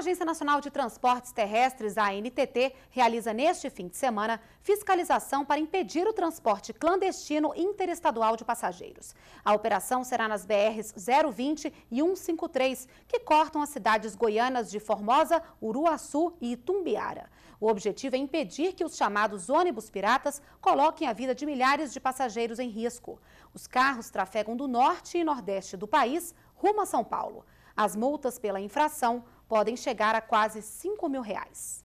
Agência Nacional de Transportes Terrestres, a ANTT, realiza neste fim de semana fiscalização para impedir o transporte clandestino interestadual de passageiros. A operação será nas BRs 020 e 153, que cortam as cidades goianas de Formosa, Uruaçu e Itumbiara. O objetivo é impedir que os chamados ônibus piratas coloquem a vida de milhares de passageiros em risco. Os carros trafegam do norte e nordeste do país rumo a São Paulo. As multas pela infração podem chegar a quase 5 mil reais.